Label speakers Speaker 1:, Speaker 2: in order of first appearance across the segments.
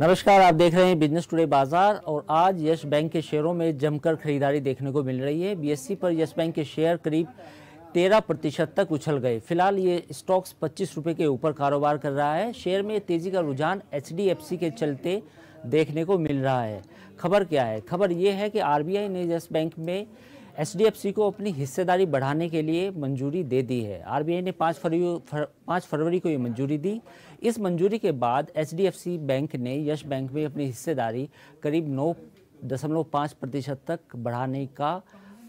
Speaker 1: नमस्कार आप देख रहे हैं बिजनेस टुडे बाजार और आज यस बैंक के शेयरों में जमकर खरीदारी देखने को मिल रही है बीएससी पर यस बैंक के शेयर करीब तेरह प्रतिशत तक उछल गए फिलहाल ये स्टॉक्स पच्चीस रुपये के ऊपर कारोबार कर रहा है शेयर में तेजी का रुझान एच के चलते देखने को मिल रहा है खबर क्या है खबर ये है कि आर ने यस बैंक में एचडीएफसी को अपनी हिस्सेदारी बढ़ाने के लिए मंजूरी दे दी है आरबीआई ने पाँच फरवरी पाँच फरवरी को ये मंजूरी दी इस मंजूरी के बाद एचडीएफसी बैंक ने यश बैंक में अपनी हिस्सेदारी करीब नौ दशमलव पाँच प्रतिशत तक बढ़ाने का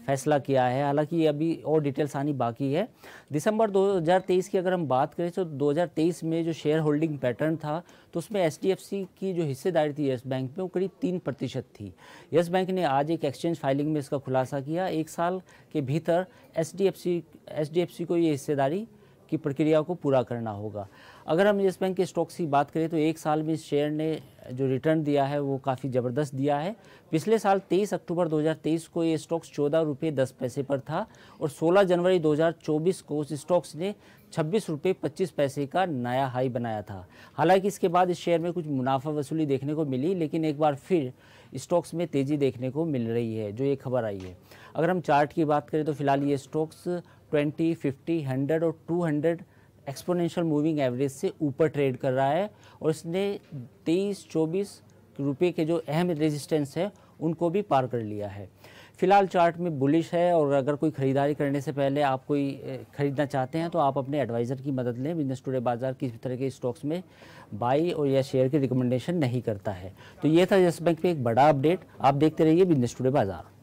Speaker 1: फैसला किया है हालांकि अभी और डिटेल्स आनी बाकी है दिसंबर 2023 की अगर हम बात करें तो 2023 में जो शेयर होल्डिंग पैटर्न था तो उसमें एच की जो हिस्सेदारी थी येस बैंक में वो करीब तीन प्रतिशत थी यस बैंक ने आज एक एक्सचेंज फाइलिंग में इसका खुलासा किया एक साल के भीतर एच डी को ये हिस्सेदारी की प्रक्रिया को पूरा करना होगा अगर हम येस बैंक के स्टॉक्स की बात करें तो एक साल में शेयर ने जो रिटर्न दिया है वो काफ़ी ज़बरदस्त दिया है पिछले साल 23 अक्टूबर 2023 को ये स्टॉक्स चौदह रुपये दस पैसे पर था और 16 जनवरी 2024 को उस स्टॉक्स ने छब्बीस रुपये पच्चीस पैसे का नया हाई बनाया था हालांकि इसके बाद इस शेयर में कुछ मुनाफा वसूली देखने को मिली लेकिन एक बार फिर स्टॉक्स में तेज़ी देखने को मिल रही है जो ये खबर आई है अगर हम चार्ट की बात करें तो फिलहाल ये स्टॉक्स ट्वेंटी फिफ्टी हंड्रेड और two hundred exponential moving average से ऊपर ट्रेड कर रहा है और इसने तेईस चौबीस रुपये के जो अहम रेजिस्टेंस है उनको भी पार कर लिया है फिलहाल चार्ट में बुलिश है और अगर कोई ख़रीदारी करने से पहले आप कोई ख़रीदना चाहते हैं तो आप अपने एडवाइज़र की मदद लें बिजनेस टुडे बाज़ार किसी तरह के स्टॉक्स में बाई और या शेयर की रिकमेंडेशन नहीं करता है तो ये था यस बैंक पे एक बड़ा अपडेट आप देखते रहिए बिजनेस टुडे बाज़ार